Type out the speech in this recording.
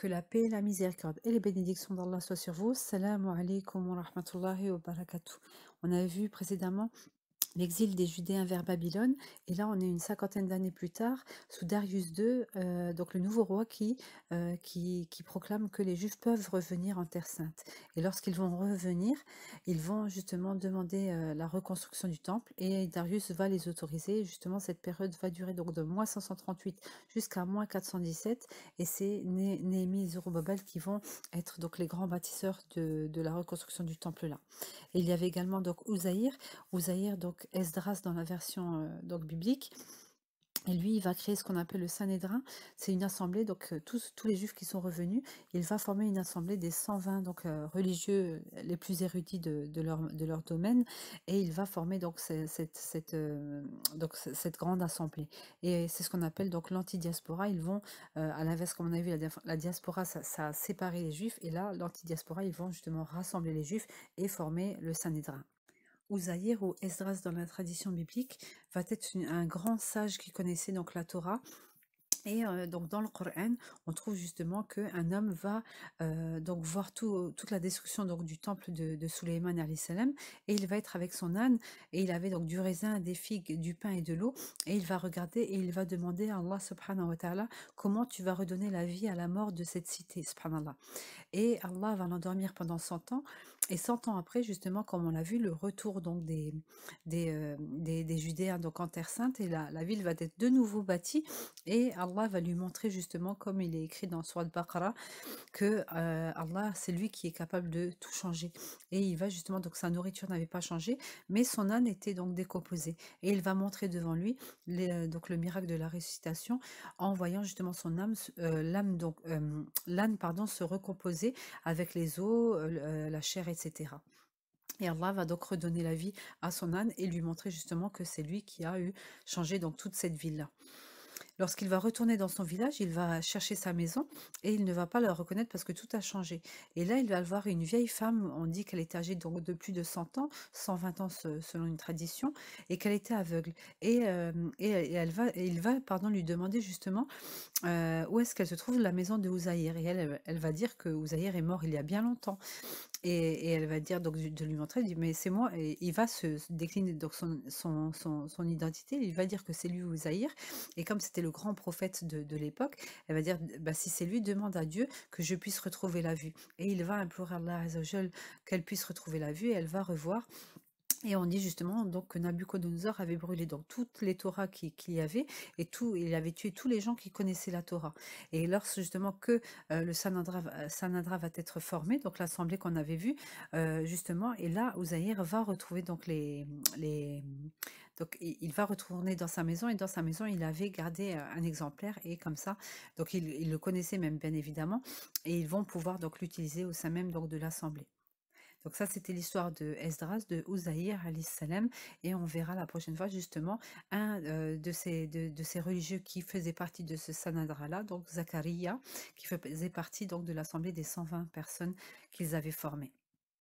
Que la paix, la miséricorde et les bénédictions d'Allah soient sur vous. Salam alaikum wa rahmatullahi wa barakatuh. On a vu précédemment l'exil des Judéens vers Babylone. Et là, on est une cinquantaine d'années plus tard, sous Darius II, euh, donc le nouveau roi euh, qui, qui, proclame que les Juifs peuvent revenir en Terre Sainte. Et lorsqu'ils vont revenir, ils vont justement demander euh, la reconstruction du temple et Darius va les autoriser. justement, cette période va durer donc de moins 538 jusqu'à moins 417. Et c'est Néhémie et Zorobabel qui vont être donc les grands bâtisseurs de, la reconstruction du temple là. il y avait également donc Ouzaïr. donc, Esdras dans la version euh, donc biblique. Et lui, il va créer ce qu'on appelle le Sanhédrin. C'est une assemblée, donc euh, tous, tous les juifs qui sont revenus, il va former une assemblée des 120 donc, euh, religieux les plus érudits de, leur, de leur domaine. Et il va former donc, cette, donc, cette grande assemblée. Et c'est ce qu'on appelle donc l'antidiaspora. Ils vont, à l'inverse, comme on a vu, la, diaspora, ça, a séparé les juifs. Et là, l'antidiaspora, ils vont justement rassembler les juifs et former le Sanhédrin. Zahir, ou Esdras dans la tradition biblique va être un grand sage qui connaissait donc la Torah et euh, donc dans le Coran, on trouve justement qu'un homme va euh, donc voir toute la destruction donc, du temple de, de salam. et il va être avec son âne et il avait donc du raisin, des figues, du pain et de l'eau et il va regarder et il va demander à Allah subhanahu wa ta'ala comment tu vas redonner la vie à la mort de cette cité subhanallah. Et Allah va l'endormir pendant 100 ans et 100 ans après, justement, comme on l'a vu, le retour donc des, des, euh, des, Judéens donc en Terre Sainte, et la, ville va être de nouveau bâtie, et Allah va lui montrer justement, comme il est écrit dans Surah Baqarah, que euh, Allah, c'est lui qui est capable de tout changer. Et il va justement, donc sa nourriture n'avait pas changé, mais son âne était donc décomposé. Et il va montrer devant lui euh, donc le miracle de la ressuscitation en voyant justement son âme, l'âme donc l'âne pardon, se recomposer avec les os, la chair, etc etc. Et Allah va donc redonner la vie à son âne et lui montrer justement que c'est lui qui a eu changé donc toute cette ville-là. Lorsqu'il va retourner dans son village, il va chercher sa maison et il ne va pas la reconnaître parce que tout a changé. Et là, il va voir une vieille femme, on dit qu'elle est âgée de plus de 100 ans, 120 ans selon une tradition, et qu'elle était aveugle. Et, euh, elle va, il va pardon, lui demander justement euh, où est-ce qu'elle se trouve la maison de Ouzaïr. Et elle, elle va dire que Ouzaïr est mort il y a bien longtemps. Et, elle va dire donc de lui montrer, dit mais c'est moi. Et il va se, décliner son, son, identité. Il va dire que c'est lui ou Zahir. Et comme c'était le grand prophète de, l'époque, elle va dire bah, si c'est lui, demande à Dieu que je puisse retrouver la vue. Et il va implorer Allah qu'elle puisse retrouver la vue. Et elle va revoir et on dit justement donc que Nabucodonosor avait brûlé toutes les Torahs qu'il y avait et tout, il avait tué tous les gens qui connaissaient la Torah. Et lorsque justement que euh, le Sanandra euh, va être formé, donc l'assemblée qu'on avait vue euh, justement, et là Ozaïr va retrouver donc les, les donc il va retourner dans sa maison et dans sa maison il avait gardé un exemplaire et comme ça donc il, le connaissait même bien évidemment et ils vont pouvoir donc l'utiliser au sein même donc de l'assemblée. Donc ça, c'était l'histoire de Esdras, de Ouzaïr, salam, et on verra la prochaine fois justement un euh, de, ces, de, ces religieux qui faisait partie de ce Sanadra-là, donc Zacharia, qui faisait partie donc de l'assemblée des 120 personnes qu'ils avaient formées.